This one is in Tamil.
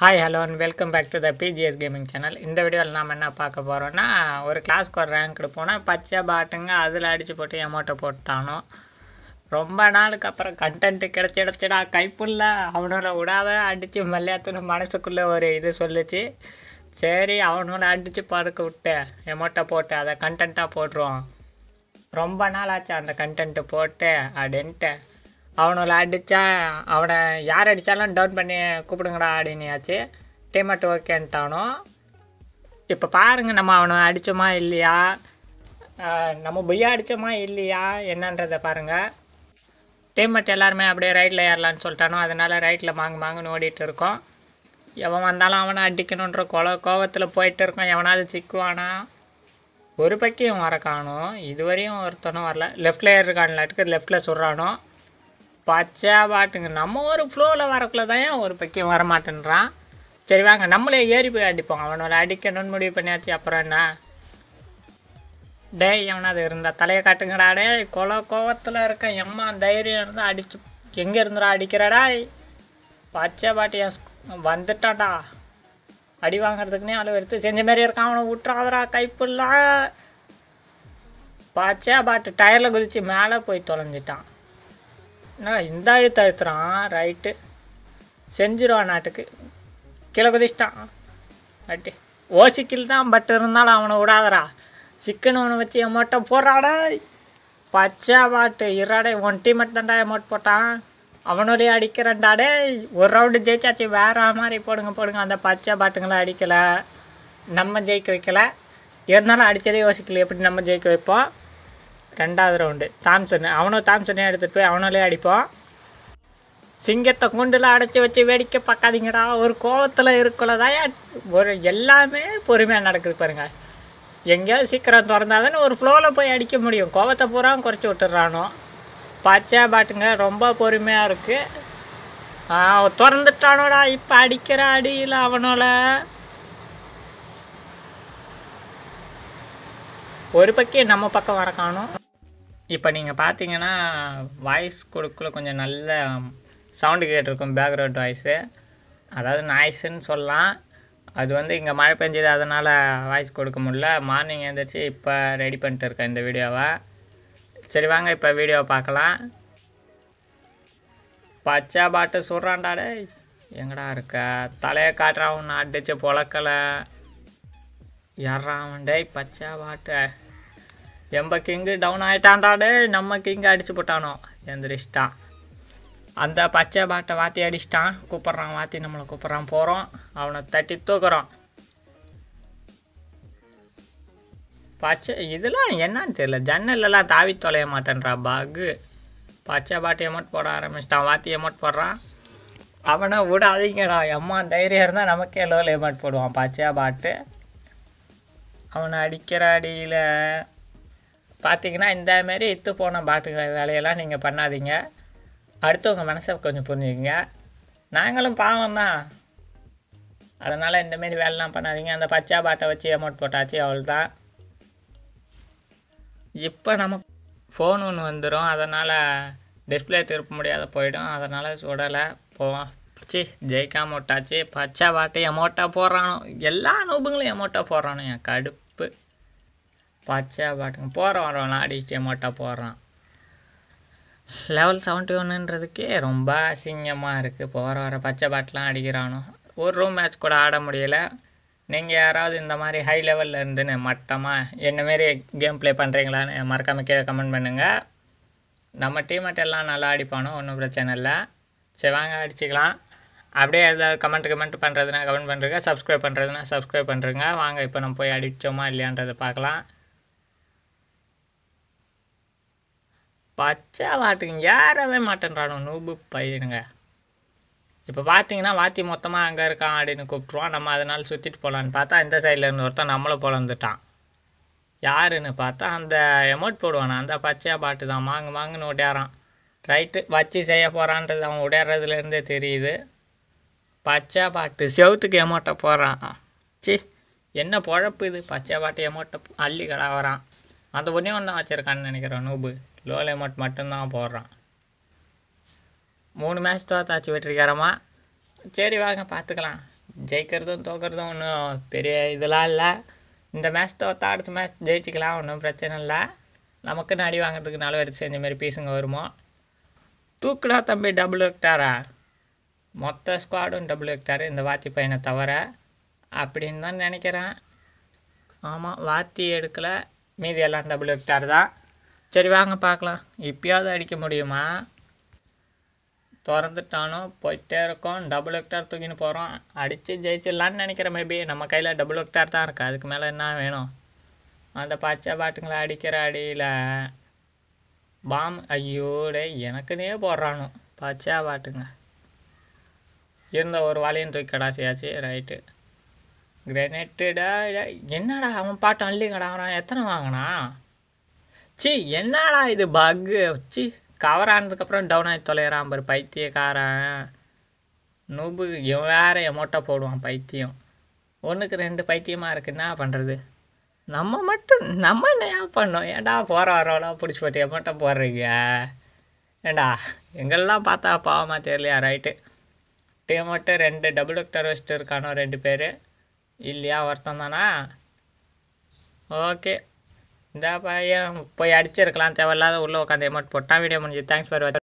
hi hello and welcome back to the BGS gaming channel இந்த வீடியோவில் நாம் என்ன பார்க்க போகிறோன்னா ஒரு கிளாஸ்க்கு ஒரு ரேங்க் போனால் பச்சை பாட்டுங்க அதில் அடித்து போட்டு எமௌண்ட்டை போட்டானோ ரொம்ப நாளுக்கு அப்புறம் கண்டென்ட்டு கிடச்சிடச்சிடா கைப்புள்ள அவனோட விடாத அடித்து மல்லையாத்துன்னு மனசுக்குள்ளே ஒரு இது சொல்லிச்சு சரி அவனோட அடித்து படுக்க விட்டு எமௌண்ட்டை போட்டு அதை கண்டென்ட்டாக போட்டுருவோம் ரொம்ப நாள் ஆச்சு அந்த கண்டென்ட்டு போட்டு அப்படின்ட்டு அவனோட அடித்தா அவனை யார் அடித்தாலும் டவுன் பண்ணி கூப்பிடுங்கடா அப்படின்னியாச்சு டீமேட் ஓகேன்ட்டானோ இப்போ பாருங்கள் நம்ம அவனை அடித்தோமா இல்லையா நம்ம பொய்யா அடித்தோமா இல்லையா என்னன்றதை பாருங்கள் டீம்மேட் எல்லாருமே அப்படியே ரைட்டில் ஏறலான்னு சொல்லிட்டானோ அதனால் ரைட்டில் மாங்க மாங்கன்னு ஓடிட்டு இருக்கோம் எவன் வந்தாலும் அவனை அடிக்கணுன்ற கொல கோவத்தில் போயிட்டு இருக்கான் எவனாவது சிக்குவானா ஒரு பக்கம் வர காணும் இதுவரையும் ஒருத்தனும் வரல லெஃப்டில் இருக்கான்லாட்டுக்கு லெஃப்டில் சொல்கிறானோ பச்சை பாட்டுங்க நம்ம ஒரு ஃப்ளோவில் வரக்குள்ள தான் ஒரு பக்கம் வரமாட்டேன்றான் சரி வாங்க நம்மளே ஏறி போய் அடிப்போம் அவனோட அடிக்கணும்னு முடிவு பண்ணியாச்சு அப்புறம் என்ன டே அது இருந்தா தலையை காட்டுங்கடா டே கொல கோவத்தில் இருக்க எம்மா தைரியம் இருந்தால் அடிச்சு எங்கே இருந்துடா அடிக்கிறடா பச்சை பாட்டு என் வந்துட்டான்டா அடி வாங்கிறதுக்குனே அளவு எடுத்து செஞ்ச மாதிரி இருக்கான் அவனை விட்டுறாதரா கைப்புல்லாம் பச்சை பாட்டு டயரில் குதித்து மேலே போய் தொலைஞ்சிட்டான் இந்த அழுத்த அழுத்துறான் ரைட்டு செஞ்சிருவான் நாட்டுக்கு கீழே குதிச்சிட்டான் அட்டி ஓசிக்கில் தான் பட்டு இருந்தாலும் அவனை விடாதரா சிக்கன் அவனை வச்சு எமோட்டை போடுறாடா பச்சை பாட்டு இறாடே ஒன் டீம் தான்டா எமோட் போட்டான் அவனோடய அடிக்கிறண்டாடே ஒரு ரவுண்டு ஜெயிச்சாச்சு வேற மாதிரி போடுங்க போடுங்க அந்த பச்சை பாட்டுங்களை அடிக்கலை நம்ம ஜெயிக்க வைக்கலை இருந்தாலும் அடித்ததே யோசிக்கல எப்படி நம்ம ஜெயிக்க வைப்போம் ரெண்டாவது ரவுண்டு தாம்சன் அவனும் தாம்சனே எடுத்துகிட்டு போய் அவனாலே அடிப்போம் சிங்கத்தை குண்டில் அடைச்சி வச்சு வேடிக்கை பார்க்காதீங்கடா ஒரு கோவத்தில் இருக்கலதாயா ஒரு எல்லாமே பொறுமையாக நடக்குது பாருங்கள் எங்கேயாவது சீக்கிரம் திறந்தாதானே ஒரு ஃப்ளோவில் போய் அடிக்க முடியும் கோவத்தை பூரா குறைச்சி விட்டுறானோ பச்சை பாட்டுங்க ரொம்ப பொறுமையாக இருக்குது திறந்துட்டானோடா இப்போ அடிக்கிற அடியில் அவனோட ஒரு பக்கம் நம்ம பக்கம் வர காணும் இப்போ நீங்கள் பார்த்தீங்கன்னா வாய்ஸ் கொடுக்குள்ள கொஞ்சம் நல்ல சவுண்டு கேட்டிருக்கும் பேக்ரவுண்ட் வாய்ஸு அதாவது நாய்ஸுன்னு சொல்லலாம் அது வந்து இங்கே மழை பெஞ்சது அதனால் வாய்ஸ் கொடுக்க முடில மார்னிங் எழுந்திரிச்சு இப்போ ரெடி பண்ணிட்டு இருக்கேன் இந்த வீடியோவை சரி வாங்க இப்போ வீடியோவை பார்க்கலாம் பச்சை பாட்டு சொல்கிறான்டாடே எங்கடா இருக்க தலையை காட்டுறான் அடிச்சு பொழக்கலை ஏறாவன் பச்சை பாட்டு எம்ப கிங்கு டவுன் ஆகிட்டான்டாடு நம்ம கிங்கு அடிச்சு போட்டானோ எந்திரிச்சிட்டான் அந்த பச்சை பாட்டை வாத்தி அடிச்சிட்டான் கூப்பிட்றான் வாத்தி நம்மளை கூப்பிட்றான் போகிறோம் அவனை தட்டி தூக்குறோம் பச்சை இதெல்லாம் என்னன்னு தெரியல ஜன்னல்லாம் தாவி தொலைய மாட்டேன்றா பாகு பச்சை பாட்டு எமௌண்ட் போட ஆரம்பிச்சிட்டான் வாத்தி எமௌண்ட் போடுறான் அவனை அதிகடா எம்மா தைரியம் இருந்தால் நமக்கே லோல் எமௌண்ட் போடுவான் பச்சை பாட்டு அவனை அடிக்கிற அடியில் பார்த்தீங்கன்னா இந்தமாரி இத்து போன பாட்டுகள் வேலையெல்லாம் நீங்கள் பண்ணாதீங்க அடுத்து உங்கள் மனசை கொஞ்சம் புரிஞ்சுக்கோங்க நாங்களும் பாவம் தான் அதனால் இந்தமாரி வேலைலாம் பண்ணாதீங்க அந்த பச்சா பாட்டை வச்சு அமௌண்ட் போட்டாச்சு அவ்வளோதான் இப்போ நமக்கு ஃபோன் ஒன்று வந்துடும் அதனால் டிஸ்பிளே திருப்ப முடியாத போயிடும் அதனால் சுடலை போவோம் சி ஜெயிக்காம விட்டாச்சு பச்சை பாட்டு எமோட்டாக போடுறானோ எல்லா அனுபவங்களும் எமோட்டாக போடுறானோ என் கடுப்பு பச்சையாக பாட்டுங்க போகிற வரவெல்லாம் அடிச்சே மாட்டா போடுறான் லெவல் செவன்ட்டி ஒன்றுன்றதுக்கே ரொம்ப அசிங்கமாக இருக்குது போகிற வர பச்சை பாட்டெலாம் அடிக்கிறானோ ஒரு ரூம் மேட்ச் கூட ஆட முடியலை நீங்கள் யாராவது இந்த மாதிரி ஹை லெவலில் இருந்துன்னு மட்டமாக என்னமாரி கேம் ப்ளே பண்ணுறீங்களான்னு மறக்காமல் கீழே கமெண்ட் பண்ணுங்கள் நம்ம டீம்மேட் எல்லாம் நல்லா அடிப்பானோ ஒன்றும் பிரச்சனை இல்லை சரி வாங்க அடிச்சுக்கலாம் அப்படியே ஏதாவது கமெண்ட் கமெண்ட் பண்ணுறதுனா கமெண்ட் பண்ணுறங்க சப்ஸ்கிரைப் பண்ணுறதுனா சப்ஸ்கிரைப் பண்ணுறங்க வாங்க இப்போ நம்ம போய் அடித்தோமா இல்லையான்றதை பார்க்கலாம் பச்சை வாட்டுங்க யாரவே மாட்டேன்றானு நூபு பையனுங்க இப்போ பார்த்தீங்கன்னா வாத்தி மொத்தமாக அங்கே இருக்கான் அப்படின்னு கூப்பிட்ருவான் நம்ம அதனால் சுற்றிட்டு போகலான்னு பார்த்தா இந்த சைடில் இருந்து ஒருத்தன் நம்மளை பிறந்துட்டான் யாருன்னு பார்த்தா அந்த எமௌண்ட் போடுவானா அந்த பச்சையாக பாட்டு தான் மாங்கு மாங்குன்னு உடையாறான் ரைட்டு வச்சு செய்ய போகிறான்றது அவன் உடையறதுலேருந்தே தெரியுது பச்சை பாட்டு செவத்துக்கு எமோட்டை போகிறான் சி என்ன பொழப்பு இது பச்சை பாட்டு எமோட்டை அள்ளி கடை வரான் அந்த ஒன்றே ஒன்று தான் வச்சுருக்கான்னு நினைக்கிறேன் நூபு லோ லிமிட் மட்டும்தான் போடுறான் மூணு மேட்ச் தோத்தாச்சு வெற்றிகரமாக சரி வாங்க பார்த்துக்கலாம் ஜெயிக்கிறதும் தோக்கிறதும் ஒன்றும் பெரிய இதெல்லாம் இல்லை இந்த மேட்ச் தோற்றா அடுத்த மேட்ச் ஜெயிச்சிக்கலாம் ஒன்றும் பிரச்சனை இல்லை நமக்குன்னு அடி வாங்குறதுக்கு நல்ல எடுத்து செஞ்ச மாதிரி பீசுங்க வருமோ தூக்குடா தம்பி டபுள் ஹெக்டாரா மொத்த ஸ்குவாடும் டபுள் ஹெக்டாரு இந்த வாத்தி பையனை தவிர அப்படின்னு தான் நினைக்கிறேன் ஆமாம் வாத்தி எடுக்கலை மீதி எல்லாம் டபுள் ஹெக்டார் தான் சரி வாங்க பார்க்கலாம் இப்பயாவது அடிக்க முடியுமா திறந்துட்டானோ போயிட்டே இருக்கோம் டபுள் ஹெக்டார் தூக்கின்னு போகிறோம் அடித்து ஜெயிச்சிடலான்னு நினைக்கிறேன் மேபி நம்ம கையில் டபுள் ஹெக்டார் தான் இருக்குது அதுக்கு மேலே என்ன வேணும் அந்த பச்சை பாட்டுங்களை அடிக்கிற அடியில் பாம் ஐயோ டே எனக்குன்னே போடுறானோ பச்சை பாட்டுங்க இருந்த ஒரு வாலியும் தூக்கி கடாசியாச்சு ரைட்டு கிரனேட்டுடா என்னடா அவன் பாட்டு அள்ளி கடாங்கிறான் எத்தனை வாங்கினான் சி என்னடா இது பக்கு சி கவர் ஆனதுக்கப்புறம் டவுன் ஆகி தொலைகிறான் பாரு பைத்தியக்காரன் நூபு வேற என் மோட்டை போடுவான் பைத்தியம் ஒன்றுக்கு ரெண்டு பைத்தியமாக இருக்குது என்ன பண்ணுறது நம்ம மட்டும் நம்ம என்ன பண்ணோம் ஏண்டா போகிற வரவெல்லாம் பிடிச்சி போட்டு எமோட்டை போடுறீங்க ஏண்டா எங்கெல்லாம் பார்த்தா பாவமாக தெரியலையா ரைட்டு டே மட்டும் ரெண்டு டபுள் டெக்டர் வச்சுட்டு இருக்கானோ ரெண்டு பேர் இல்லையா ஒருத்தன் தானா ஓகே இந்த பையன் போய் அடிச்சிருக்கலாம் தேவையில்லாத உள்ள உட்காந்து எமௌண்ட் போட்டான் வீடியோ முடிஞ்சு தேங்க்ஸ் ஃபார்